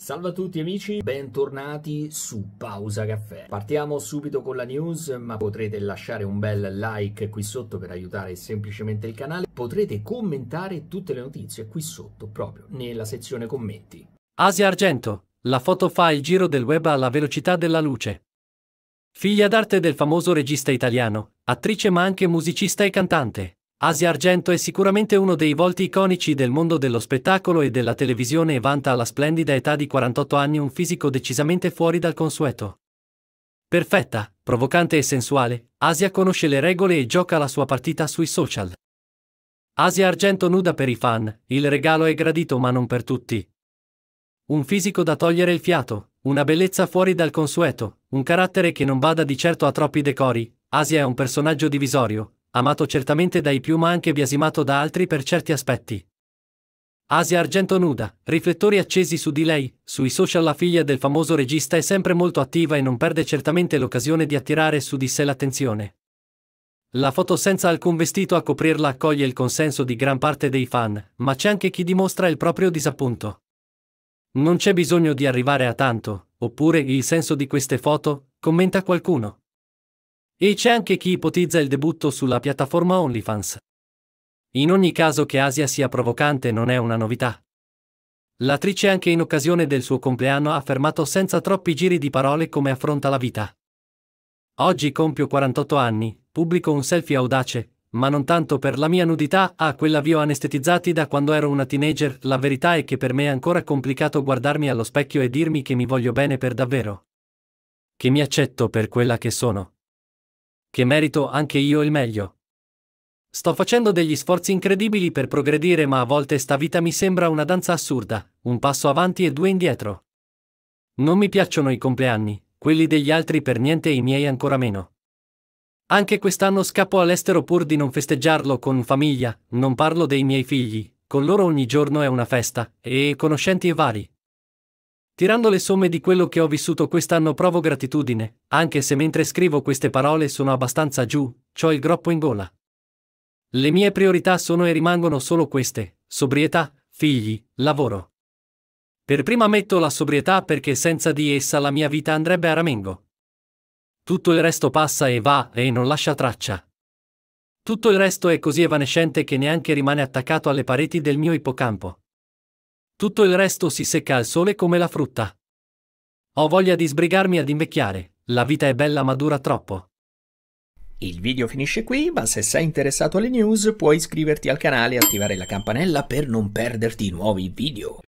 Salve a tutti amici, bentornati su Pausa Caffè. Partiamo subito con la news, ma potrete lasciare un bel like qui sotto per aiutare semplicemente il canale. Potrete commentare tutte le notizie qui sotto, proprio nella sezione commenti. Asia Argento, la foto fa il giro del web alla velocità della luce. Figlia d'arte del famoso regista italiano, attrice ma anche musicista e cantante. Asia Argento è sicuramente uno dei volti iconici del mondo dello spettacolo e della televisione e vanta alla splendida età di 48 anni un fisico decisamente fuori dal consueto. Perfetta, provocante e sensuale, Asia conosce le regole e gioca la sua partita sui social. Asia Argento nuda per i fan, il regalo è gradito ma non per tutti. Un fisico da togliere il fiato, una bellezza fuori dal consueto, un carattere che non bada di certo a troppi decori, Asia è un personaggio divisorio, amato certamente dai più ma anche biasimato da altri per certi aspetti. Asia Argento nuda, riflettori accesi su di lei, sui social la figlia del famoso regista è sempre molto attiva e non perde certamente l'occasione di attirare su di sé l'attenzione. La foto senza alcun vestito a coprirla accoglie il consenso di gran parte dei fan, ma c'è anche chi dimostra il proprio disappunto. Non c'è bisogno di arrivare a tanto, oppure il senso di queste foto, commenta qualcuno. E c'è anche chi ipotizza il debutto sulla piattaforma OnlyFans. In ogni caso che Asia sia provocante non è una novità. L'attrice anche in occasione del suo compleanno ha affermato senza troppi giri di parole come affronta la vita. Oggi compio 48 anni, pubblico un selfie audace, ma non tanto per la mia nudità, a ah, quella vi ho anestetizzati da quando ero una teenager, la verità è che per me è ancora complicato guardarmi allo specchio e dirmi che mi voglio bene per davvero. Che mi accetto per quella che sono che merito anche io il meglio. Sto facendo degli sforzi incredibili per progredire, ma a volte sta vita mi sembra una danza assurda, un passo avanti e due indietro. Non mi piacciono i compleanni, quelli degli altri per niente e i miei ancora meno. Anche quest'anno scappo all'estero pur di non festeggiarlo con famiglia, non parlo dei miei figli, con loro ogni giorno è una festa, e conoscenti e vari. Tirando le somme di quello che ho vissuto quest'anno provo gratitudine, anche se mentre scrivo queste parole sono abbastanza giù, ho il groppo in gola. Le mie priorità sono e rimangono solo queste, sobrietà, figli, lavoro. Per prima metto la sobrietà perché senza di essa la mia vita andrebbe a ramengo. Tutto il resto passa e va e non lascia traccia. Tutto il resto è così evanescente che neanche rimane attaccato alle pareti del mio ippocampo. Tutto il resto si secca al sole come la frutta. Ho voglia di sbrigarmi ad invecchiare, la vita è bella ma dura troppo. Il video finisce qui, ma se sei interessato alle news puoi iscriverti al canale e attivare la campanella per non perderti nuovi video.